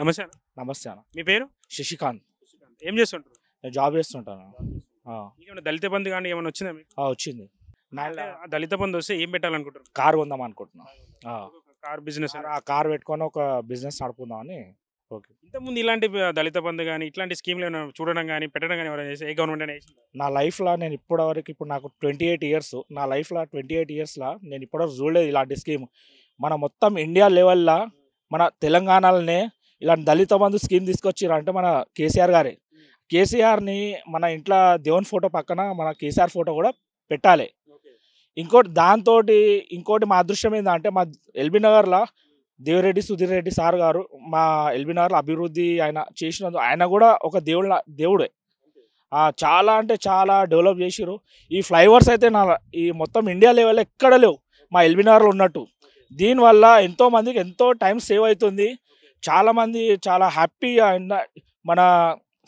నమస్తే నమస్తే అన్న మీ పేరు శశికాంత్ ఏం చేస్తుంటారు నేను జాబ్ చేస్తుంటాను దళిత బంధు కానీ ఏమైనా వచ్చిందా వచ్చింది దళిత బంధు వస్తే ఏం పెట్టాలనుకుంటున్నాను కార్ కొందాం అనుకుంటున్నాను కార్ బిజినెస్ కార్ పెట్టుకొని ఒక బిజినెస్ నడుపుకుందామని ఓకే ఇంతకుముందు ఇలాంటి దళిత బంధు కానీ ఇట్లాంటి స్కీమ్లు ఏమైనా చూడడం కానీ పెట్టడం కానీ ఎవరైనా ఏ గవర్నమెంట్ అయినా నా లైఫ్లో నేను ఇప్పటివరకు ఇప్పుడు నాకు ట్వంటీ ఎయిట్ ఇయర్స్ నా లైఫ్లో ట్వంటీ ఎయిట్ ఇయర్స్లో నేను ఇప్పటివరకు చూడలేదు ఇలాంటి స్కీమ్ మన మొత్తం ఇండియా లెవెల్లో మన తెలంగాణలోనే ఇలాంటి దళిత బంధు స్కీమ్ అంటే మన కేసీఆర్ గారే కేసీఆర్ని మన ఇంట్లో దేవుని ఫోటో పక్కన మన కేసీఆర్ ఫోటో కూడా పెట్టాలి ఇంకోటి దాంతో ఇంకోటి మా అదృష్టం ఏంటంటే మా ఎల్బీ నగర్లో దేవిరెడ్డి సుధీర్ రెడ్డి సార్ గారు మా ఎల్బీ నగర్లో అభివృద్ధి ఆయన చేసినందుకు ఆయన కూడా ఒక దేవుళ్ళ దేవుడే చాలా అంటే చాలా డెవలప్ చేసిరు ఈ ఫ్లైఓవర్స్ అయితే నా ఈ మొత్తం ఇండియా లెవెల్ ఎక్కడ లేవు మా ఎల్బీ నగర్లో ఉన్నట్టు దీనివల్ల ఎంతోమందికి ఎంతో టైం సేవ్ అవుతుంది చాలామంది చాలా హ్యాపీగా మన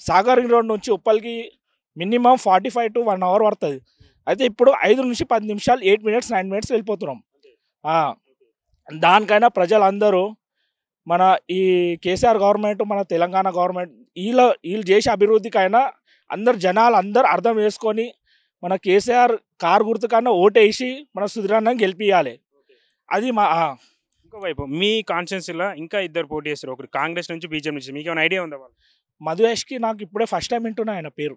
సాగర్ రోడ్ నుంచి ఉప్పల్కి minimum forty five to one hour పడుతుంది అయితే ఇప్పుడు ఐదు నుంచి పది నిమిషాలు ఎయిట్ మినిట్స్ నైన్ మినిట్స్ వెళ్ళిపోతున్నాం దానికైనా ప్రజలందరూ మన ఈ కేసీఆర్ గవర్నమెంట్ మన తెలంగాణ గవర్నమెంట్ వీళ్ళ వీళ్ళు చేసే అభివృద్ధికైనా అందరు జనాలు అందరు అర్థం చేసుకొని మన కేసీఆర్ కారు గుర్తుకన్నా ఓటేసి మన సుదీరాన్నం గెలిపించాలి అది మా ఇంకోవైపు మీ కాన్స్టిట్యున్సీలో ఇంకా ఇద్దరు పోటీ చేస్తారు ఒకరు కాంగ్రెస్ నుంచి బీజేపీ నుంచి మీకు ఏమైనా ఐడియా ఉందా వాళ్ళు మధువేష్కి నాకు ఇప్పుడే ఫస్ట్ టైం వింటున్నా ఆయన పేరు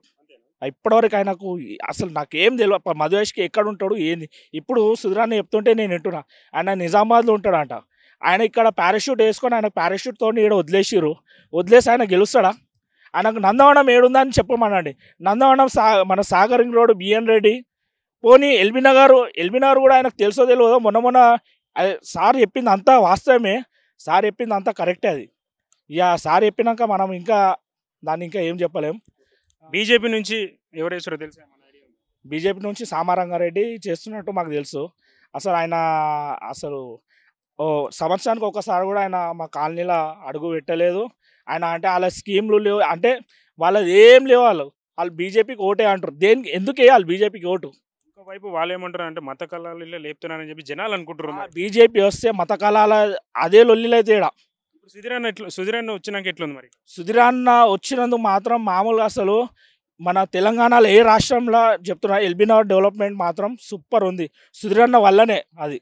ఇప్పటివరకు ఆయనకు అసలు నాకు ఏం తెలియదు మధువేష్కి ఎక్కడ ఉంటాడు ఏంది ఇప్పుడు సుధరాన్ని చెప్తుంటే నేను వింటున్నా ఆయన నిజామాబాద్లో ఉంటాడంట ఆయన ఇక్కడ పారాషూట్ వేసుకొని ఆయన తోటి ఈడ వదిలేసిరు వదిలేసి ఆయన గెలుస్తాడా ఆయనకు నందవనం ఏడుందా అని చెప్పమనండి నందవనం సా మన సాగరింగ్ రోడ్ బిఎన్ రెడ్డి పోనీ ఎల్బీ నగర్ ఎల్బీ నగర్ కూడా ఆయనకు తెలుసో తెలియదో మొన్న మొన్న అది సార్ చెప్పింది అంతా వాస్తవమే సార్ చెప్పింది అంతా కరెక్టే అది ఇక సార్ చెప్పినాక మనం ఇంకా దాన్ని ఇంకా ఏం చెప్పలేం బీజేపీ నుంచి ఎవరేసారో తెలుసు బీజేపీ నుంచి సామారంగారెడ్డి చేస్తున్నట్టు మాకు తెలుసు అసలు ఆయన అసలు ఓ సంవత్సరానికి ఒకసారి కూడా ఆయన మా కాలనీలో అడుగు పెట్టలేదు ఆయన అంటే వాళ్ళ స్కీమ్లు లేవు అంటే వాళ్ళది ఏం లేవు వాళ్ళు వాళ్ళు బీజేపీకి ఓటే అంటారు దేనికి ఎందుకు వేయాలి బీజేపీకి ఓటు వైపు వాళ్ళు ఏమంటారు అంటే మత కళాలు లేపుతున్నారని చెప్పి జనాలు అనుకుంటున్నారు బీజేపీ వస్తే మత కళాల అదే లొల్లిలే తేడా సుధిరాన్న ఎట్లా సుధిరాన్న వచ్చినాక ఎట్లుంది మరి సుధిరాన్న వచ్చినందుకు మాత్రం మామూలుగా అసలు మన తెలంగాణలో ఏ రాష్ట్రంలో చెప్తున్నా నగర్ డెవలప్మెంట్ మాత్రం సూపర్ ఉంది సుధిరాన్న వల్లనే అది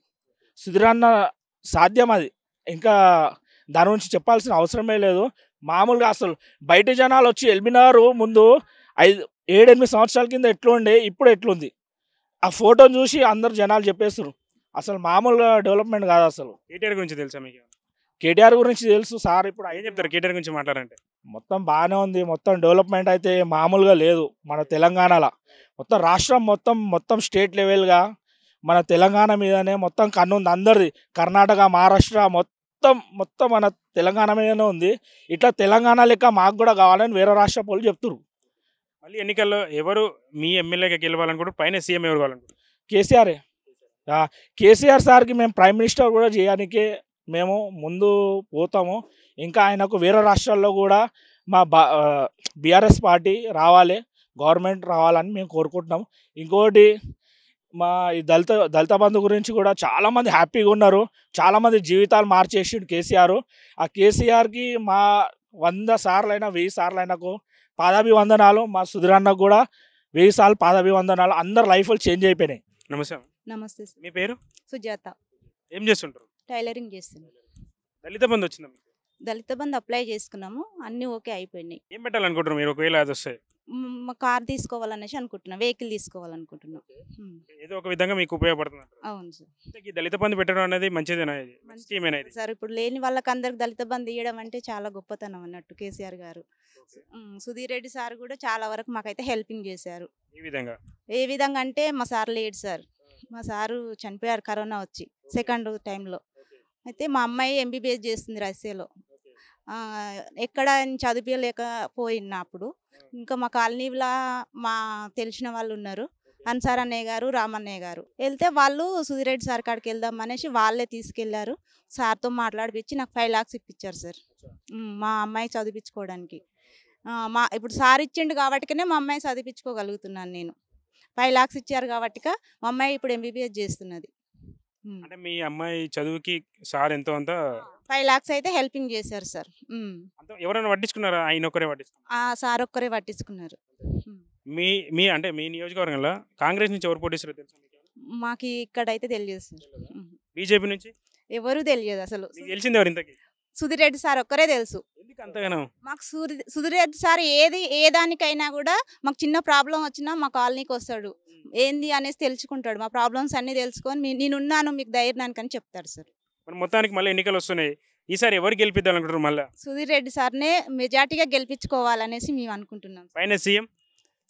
సుధిరాన్న సాధ్యం అది ఇంకా దాని గురించి చెప్పాల్సిన అవసరమే లేదు మామూలుగా అసలు బయట జనాలు వచ్చి నగర్ ముందు ఐదు ఏడెనిమిది సంవత్సరాల కింద ఎట్లుండే ఇప్పుడు ఎట్లుంది ఆ ఫోటో చూసి అందరు జనాలు చెప్పేస్తారు అసలు మామూలుగా డెవలప్మెంట్ కాదు అసలు కేటీఆర్ గురించి తెలుసా మీకు కేటీఆర్ గురించి తెలుసు సార్ ఇప్పుడు ఏం చెప్తారు కేటీఆర్ గురించి మాట్లాడారంటే మొత్తం బాగానే ఉంది మొత్తం డెవలప్మెంట్ అయితే మామూలుగా లేదు మన తెలంగాణలో మొత్తం రాష్ట్రం మొత్తం మొత్తం స్టేట్ లెవెల్గా మన తెలంగాణ మీదనే మొత్తం కన్ను ఉంది అందరిది కర్ణాటక మహారాష్ట్ర మొత్తం మొత్తం మన తెలంగాణ మీదనే ఉంది ఇట్లా తెలంగాణ లెక్క మాకు కూడా కావాలని వేరే రాష్ట్ర పోలు చెప్తున్నారు మళ్ళీ ఎన్నికల్లో ఎవరు మీ ఎమ్మెల్యేగా గెలవాలనుకుంటారు పైన సీఎం ఎవరు కావాలనుకుంటారు కేసీఆరే కేసీఆర్ సార్కి మేము ప్రైమ్ మినిస్టర్ కూడా చేయడానికి మేము ముందు పోతాము ఇంకా ఆయనకు వేరే రాష్ట్రాల్లో కూడా మా బీఆర్ఎస్ పార్టీ రావాలి గవర్నమెంట్ రావాలని మేము కోరుకుంటున్నాం ఇంకోటి మా ఈ దళిత దళిత బంధు గురించి కూడా చాలామంది హ్యాపీగా ఉన్నారు చాలామంది జీవితాలు మార్చేసిండు కేసీఆర్ ఆ కేసీఆర్కి మా వంద సార్లైనా వెయ్యి సార్లైనాకు పాదాభివందనాలు మా సుధీరన్నకు కూడా వెయ్యి సార్లు పాదాభివందనాలు అందరు లైఫ్లు చేంజ్ అయిపోయినాయి నమస్తే నమస్తే సార్ మీ పేరు సుజాత ఏం చేస్తుంటారు టైలరింగ్ చేస్తున్నాం దళిత బంధు వచ్చిందా దళిత బంధు అప్లై చేసుకున్నాము అన్నీ ఓకే అయిపోయినాయి ఏం పెట్టాలనుకుంటున్నారు మీరు ఒకవేళ అది వస్తే కార్ తీసుకోవాలనేసి అనుకుంటున్నాం వెహికల్ తీసుకోవాలనుకుంటున్నాం మీకు ఉపయోగపడుతుంది అవును సార్ దళిత బంధు పెట్టడం అనేది మంచిదేనా సార్ ఇప్పుడు లేని వాళ్ళకి అందరికి దళిత బంధు ఇవ్వడం అంటే చాలా గొప్పతనం అన్నట్టు కేసీఆర్ గారు సుధీర్ రెడ్డి సార్ కూడా చాలా వరకు మాకైతే హెల్పింగ్ చేశారు ఏ విధంగా ఏ విధంగా అంటే మా సార్ లేడు సార్ మా సారు చనిపోయారు కరోనా వచ్చి సెకండ్ టైంలో అయితే మా అమ్మాయి ఎంబీబీఎస్ చేస్తుంది రష్యాలో ఎక్కడ చదివిలేక పోయిన అప్పుడు ఇంకా మా కాలనీలా మా తెలిసిన వాళ్ళు ఉన్నారు అన్సార్ అన్నయ్య గారు రామన్నయ్య గారు వెళ్తే వాళ్ళు సుధిరెడ్డి సార్ కాడికి వెళ్దాం అనేసి వాళ్ళే తీసుకెళ్లారు సార్తో మాట్లాడిపించి నాకు ఫైవ్ లాక్స్ ఇప్పించారు సార్ మా అమ్మాయి చదివించుకోవడానికి మా ఇప్పుడు సార్ ఇచ్చిండు కాబట్టికనే మా అమ్మాయి చదివించుకోగలుగుతున్నాను నేను ఫైవ్ లాక్స్ ఇచ్చారు కాబట్టి మా అమ్మాయి ఇప్పుడు ఎంబీబీఎస్ చేస్తున్నది అంటే మీ అమ్మాయి చదువుకి సార్ ఎంతో అంత ఫైవ్ లాక్స్ అయితే హెల్పింగ్ చేశారు సార్ ఎవరైనా పట్టించుకున్నారా ఆయన ఒక్కరే పట్టించుకున్నారు సార్ ఒక్కరే పట్టించుకున్నారు మీ మీ అంటే మీ నియోజకవర్గంలో కాంగ్రెస్ నుంచి ఎవరు పోటీస్తారు తెలుసు మాకు ఇక్కడైతే తెలియదు సార్ బీజేపీ నుంచి ఎవరు తెలియదు అసలు తెలిసింది ఎవరు ఇంతకీ రెడ్డి సార్ ఒక్కరే తెలుసు మాకు సుధి రెడ్డి సార్ ఏది ఏ దానికైనా కూడా మాకు చిన్న ప్రాబ్లం వచ్చినా మా కాలనీకి వస్తాడు ఏంది అనేసి తెలుసుకుంటాడు మా ప్రాబ్లమ్స్ అన్నీ తెలుసుకొని నేను ఉన్నాను మీకు ధైర్యానికి అని చెప్తారు సార్ మొత్తానికి మళ్ళీ ఎన్నికలు వస్తున్నాయి ఈసారి ఎవరు గెలిపిద్దామనుకుంటారు మళ్ళీ సుధీర్ రెడ్డి సార్నే మెజార్టీగా గెలిపించుకోవాలనేసి మేము అనుకుంటున్నాం పైన సీఎం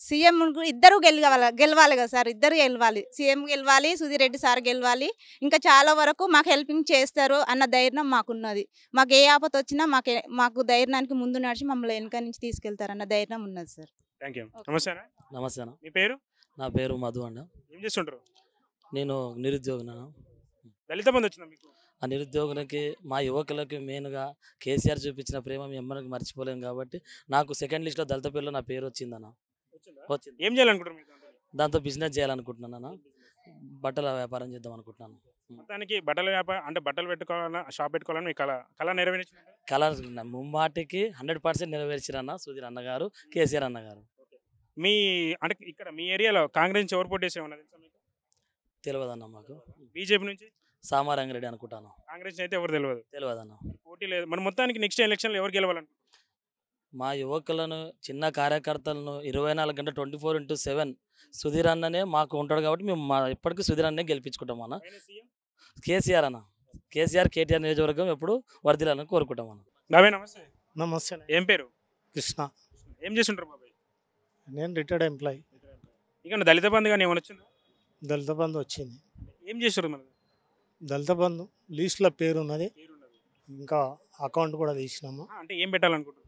సీఎం ఇద్దరు గెలవాలి గెలవాలి కదా సార్ ఇద్దరు గెలవాలి సీఎం గెలవాలి సుధీర్ రెడ్డి సార్ గెలవాలి ఇంకా చాలా వరకు మాకు హెల్పింగ్ చేస్తారు అన్న ధైర్యం మాకున్నది మాకు ఏ ఆపత వచ్చినా మాకు మాకు ధైర్యానికి ముందు నడిచి మమ్మల్ని వెనుక నుంచి తీసుకెళ్తారు అన్న ధైర్యం ఉన్నది సార్ థ్యాంక్ యూ నమస్తే నమస్తే మీ పేరు నా పేరు మధు అన్న ఏం చేస్తుంటారు నేను నిరుద్యోగిన దళిత మంది వచ్చిన మీకు ఆ నిరుద్యోగులకి మా యువకులకి మెయిన్గా కేసీఆర్ చూపించిన ప్రేమ మీ మర్చిపోలేము కాబట్టి నాకు సెకండ్ లిస్ట్లో దళిత పేరులో నా పేరు వచ్చిందన్న వచ్చింది ఏం చేయాలనుకుంటున్నాను దాంతో బిజినెస్ చేయాలనుకుంటున్నాను అన్న బట్టల వ్యాపారం చేద్దాం అనుకుంటున్నాను మొత్తానికి బట్టల వ్యాపారం అంటే బట్టలు పెట్టుకోవాలన్నా షాప్ పెట్టుకోవాలని కళ కళ నెరవేర్చి కళ ముమ్మాటికి హండ్రెడ్ పర్సెంట్ నెరవేర్చిరన్న సుధీర్ అన్నగారు కేసీఆర్ అన్నగారు మీ అంటే ఇక్కడ మీ ఏరియాలో కాంగ్రెస్ నుంచి ఎవరు పోటీ తెలియదన్న మాకు బీజేపీ నుంచి సామారంగారెడ్డి అనుకుంటాను కాంగ్రెస్ అయితే ఎవరు తెలియదు తెలియదన్న పోటీ లేదు మన మొత్తానికి నెక్స్ట్ ఎలక్షన్లో ఎవరు గెలవాలను మా యువకులను చిన్న కార్యకర్తలను ఇరవై నాలుగు గంటల twenty four into seven Sudheer అన్ననే మాకు ఉంటాడు కాబట్టి మేము మా ఇప్పటికీ సుధీర్ అన్నే గెలిపించుకుంటాం అన్న కేసీఆర్ అన్న కేసీఆర్ కేటీఆర్ నియోజకవర్గం ఎప్పుడు వర్దిలాలని కోరుకుంటాం అన్న నమస్తే నమస్తే ఏం పేరు కృష్ణ ఏం చేస్తుంటారు నేను రిటైర్డ్ ఎంప్లాయీ ఇంకా దళిత బంధు కానీ ఏమైనా వచ్చింది దళిత బంధు వచ్చింది ఏం చేశారు మనం దళిత బంధు లీస్ట్లో పేరు ఉన్నది ఇంకా అకౌంట్ కూడా తీసినాము అంటే ఏం పెట్టాలనుకుంటున్నాను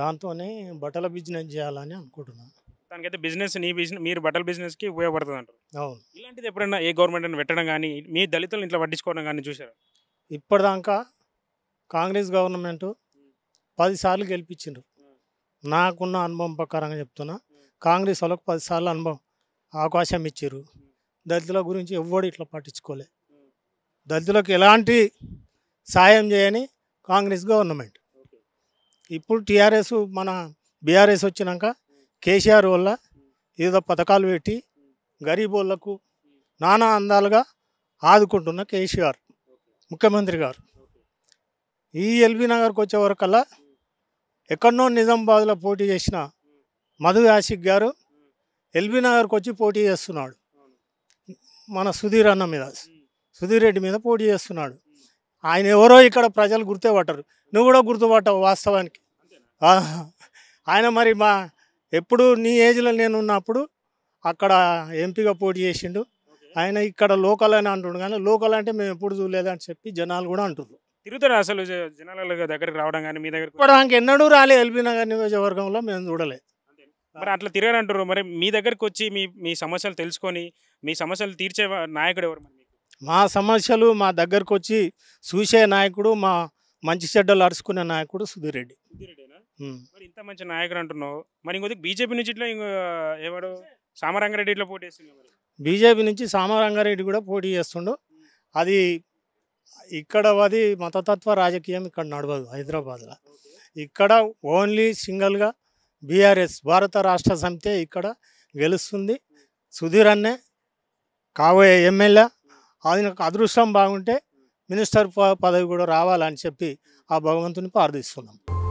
దాంతోనే బట్టల బిజినెస్ చేయాలని అనుకుంటున్నాను దానికైతే బిజినెస్ నీ బిజినెస్ మీరు బట్టల బిజినెస్కి ఉపయోగపడుతుంది అంటారు అవును ఇలాంటిది ఎప్పుడైనా ఏ గవర్నమెంట్ అని పెట్టడం కానీ మీ దళితులను ఇట్లా పట్టించుకోవడం కానీ చూసారు ఇప్పటిదాకా కాంగ్రెస్ గవర్నమెంట్ పదిసార్లు గెలిపించిండ్రు నాకున్న అనుభవం ప్రకారంగా చెప్తున్నా కాంగ్రెస్ వాళ్ళకు పదిసార్లు అనుభవం అవకాశం ఇచ్చారు దళితుల గురించి ఎవ్వడు ఇట్లా పట్టించుకోలే దళితులకు ఎలాంటి సాయం చేయని కాంగ్రెస్ గవర్నమెంట్ ఇప్పుడు టీఆర్ఎస్ మన బీఆర్ఎస్ వచ్చినాక కేసీఆర్ వల్ల ఏదో పథకాలు పెట్టి గరీబ్ వాళ్ళకు నానా అందాలుగా ఆదుకుంటున్న కేసీఆర్ ముఖ్యమంత్రి గారు ఈ ఎల్బీ నగర్కి వచ్చే వరకల్లా ఎక్కడనో నిజామాబాద్లో పోటీ చేసిన మధు యాసిక్ గారు ఎల్బీ నగర్కి వచ్చి పోటీ చేస్తున్నాడు మన సుధీర్ అన్న మీద సుధీర్ రెడ్డి మీద పోటీ చేస్తున్నాడు ఆయన ఎవరో ఇక్కడ ప్రజలు గుర్తుపట్టరు నువ్వు కూడా గుర్తుపట్టవు వాస్తవానికి ఆయన మరి మా ఎప్పుడు నీ ఏజ్లో నేను ఉన్నప్పుడు అక్కడ ఎంపీగా పోటీ చేసిండు ఆయన ఇక్కడ లోకల్ అని అంటుండు కానీ లోకల్ అంటే మేము ఎప్పుడు చూడలేదని చెప్పి జనాలు కూడా అంటున్నారు తిరుగుతారు అసలు జనాల దగ్గరికి రావడం కానీ మీ దగ్గర ఇప్పటిదానికి ఎన్నడూ రాలేదు ఎల్బీ నగర్ నియోజకవర్గంలో మేము చూడలేదు మరి అట్లా అంటారు మరి మీ దగ్గరకు వచ్చి మీ మీ సమస్యలు తెలుసుకొని మీ సమస్యలు తీర్చే నాయకుడు ఎవరు మా సమస్యలు మా దగ్గరకు వచ్చి చూసే నాయకుడు మా మంచి చెడ్డలు అరుచుకునే నాయకుడు సుధీర్ రెడ్డి మరి ఇంత మంచి నాయకుడు అంటున్నావు మరి ఇంకొద్ది బీజేపీ నుంచి ఇట్లా ఎవడు సామరంగారెడ్డి ఇట్లా పోటీ బీజేపీ నుంచి సామరంగారెడ్డి కూడా పోటీ చేస్తుండు అది ఇక్కడ అది మతతత్వ రాజకీయం ఇక్కడ నడవదు హైదరాబాద్లో ఇక్కడ ఓన్లీ సింగల్గా బీఆర్ఎస్ భారత రాష్ట్ర సమితి ఇక్కడ గెలుస్తుంది సుధీర్ అన్నే కాబోయే ఎమ్మెల్యే ఆయనకు అదృష్టం బాగుంటే మినిస్టర్ పదవి కూడా రావాలని చెప్పి ఆ భగవంతుని ప్రార్థిస్తున్నాం